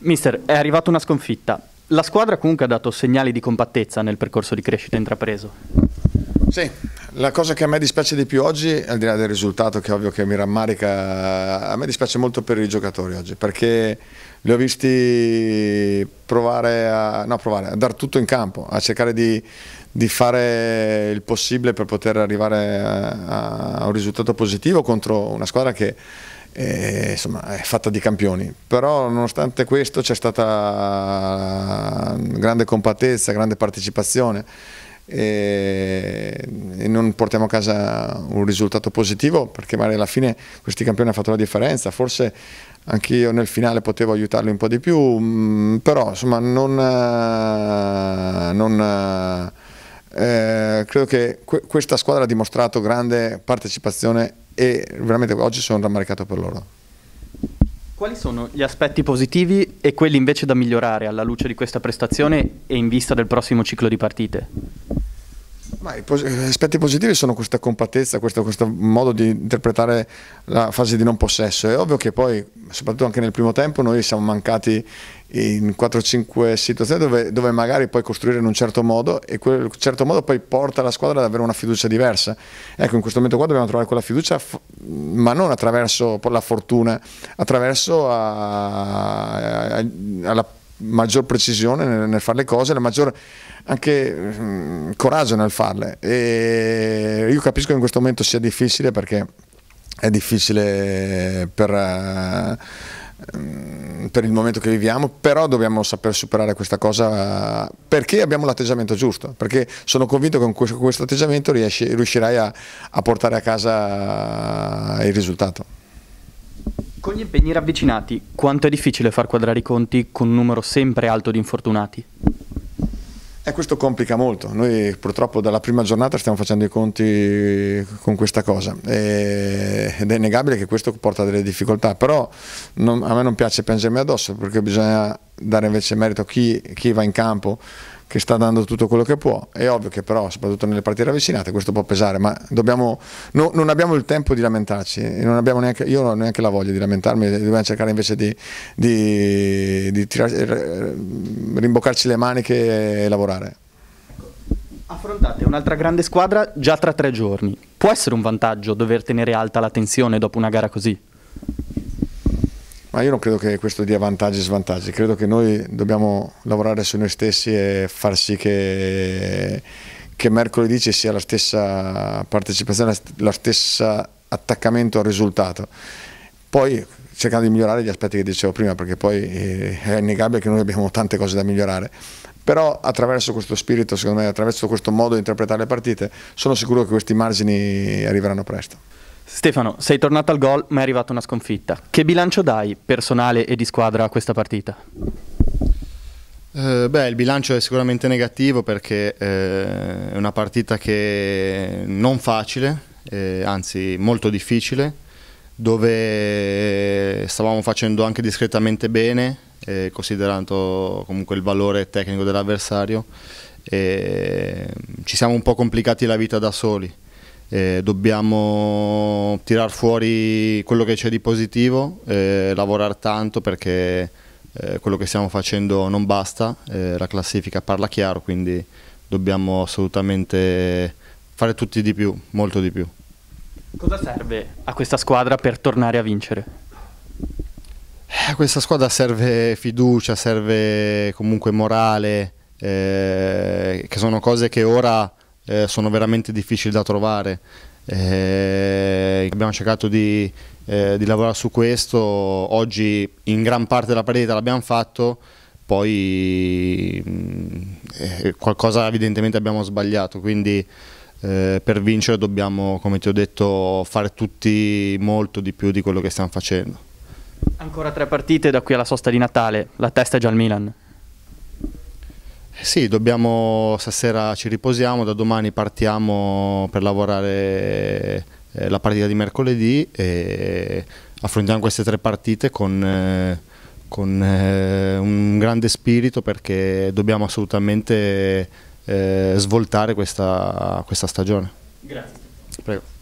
Mister, è arrivata una sconfitta. La squadra comunque ha dato segnali di compattezza nel percorso di crescita intrapreso. Sì, la cosa che a me dispiace di più oggi, al di là del risultato che ovvio che mi rammarica, a me dispiace molto per i giocatori oggi, perché li ho visti provare a, no, provare a dar tutto in campo, a cercare di, di fare il possibile per poter arrivare a, a un risultato positivo contro una squadra che e, eh, insomma è fatta di campioni però nonostante questo c'è stata eh, grande compattezza grande partecipazione e, non portiamo a casa un risultato positivo perché magari alla fine questi campioni hanno fatto la differenza forse anche io nel finale potevo aiutarli un po' di più mm, però insomma non, eh, non eh, credo che questa squadra ha dimostrato grande partecipazione e veramente oggi sono rammaricato per loro. Quali sono gli aspetti positivi e quelli invece da migliorare alla luce di questa prestazione e in vista del prossimo ciclo di partite? Ma i pos aspetti positivi sono questa compattezza, questo, questo, modo di interpretare la fase di non possesso. È ovvio che poi, soprattutto anche nel primo tempo, noi siamo mancati in 4-5 situazioni dove, dove, magari puoi costruire in un certo modo e quel certo modo poi porta la squadra ad avere una fiducia diversa. Ecco, in questo momento qua dobbiamo trovare quella fiducia, ma non attraverso la fortuna, attraverso a, a, a, alla maggior precisione nel, nel fare le cose, la maggior anche mh, mm, coraggio nel farle. E io capisco che in questo momento sia difficile perché è difficile per, uh, per il momento che viviamo, però dobbiamo saper superare questa cosa perché abbiamo l'atteggiamento giusto, perché sono convinto che con questo, questo atteggiamento riesci, riuscirai a, a portare a casa eh, il risultato. Con gli impegni ravvicinati, quanto è difficile far quadrare i conti con un numero sempre alto di infortunati? E eh, questo complica molto, noi purtroppo dalla prima giornata stiamo facendo i conti con questa cosa e, eh, ed è innegabile che questo porta delle difficoltà, però non, a me non piace piangermi addosso perché bisogna dare invece merito a chi, chi va in campo che sta dando tutto quello che può. È ovvio che però, soprattutto nelle partite ravvicinate, questo può pesare, ma dobbiamo, no, non abbiamo il tempo di lamentarci, neanche, io non ho neanche la voglia di lamentarmi, dobbiamo cercare invece di, di, di tirare, rimboccarci le maniche e lavorare. Affrontate un'altra grande squadra già tra tre giorni. Può essere un vantaggio dover tenere alta la tensione dopo una gara così? Ma io non credo che questo dia vantaggi e svantaggi, credo che noi dobbiamo lavorare su noi stessi e far sì che, che mercoledì ci sia la stessa partecipazione, lo stesso attaccamento al risultato. Poi cercando di migliorare gli aspetti che dicevo prima, perché poi eh, è innegabile che noi abbiamo tante cose da migliorare. Però attraverso questo spirito, secondo me, attraverso questo modo di interpretare le partite, sono sicuro che questi margini arriveranno presto. Stefano, sei tornato al gol ma è arrivata una sconfitta. Che bilancio dai personale e di squadra a questa partita? Eh, beh, il bilancio è sicuramente negativo perché eh, è una partita che non facile, eh, anzi molto difficile, dove stavamo facendo anche discretamente bene, eh, considerando comunque il valore tecnico dell'avversario, mm, ci siamo un po' complicati la vita da soli eh, dobbiamo tirar fuori quello che c'è di positivo, eh, lavorare tanto perché eh, quello che stiamo facendo non basta, eh, la classifica parla chiaro, quindi dobbiamo assolutamente fare tutti di più, molto di più. Cosa serve a questa squadra per tornare a vincere? A eh, questa squadra serve fiducia, serve comunque morale, eh, che sono cose che ora eh, sono veramente difficili da trovare. Eh, abbiamo cercato di, eh, di, lavorare su questo, oggi in gran parte della partita l'abbiamo fatto, poi mm, eh, qualcosa evidentemente abbiamo sbagliato, quindi eh, per vincere dobbiamo, come ti ho detto, fare tutti molto di più di quello che stiamo facendo. Ancora tre partite da qui alla sosta di Natale, la testa è già al Milan. Sì, dobbiamo, stasera ci riposiamo, da domani partiamo per lavorare eh, la partita di mercoledì e affrontiamo queste tre partite con, eh, con eh, un grande spirito perché dobbiamo assolutamente svoltare questa, questa stagione. Grazie. Prego.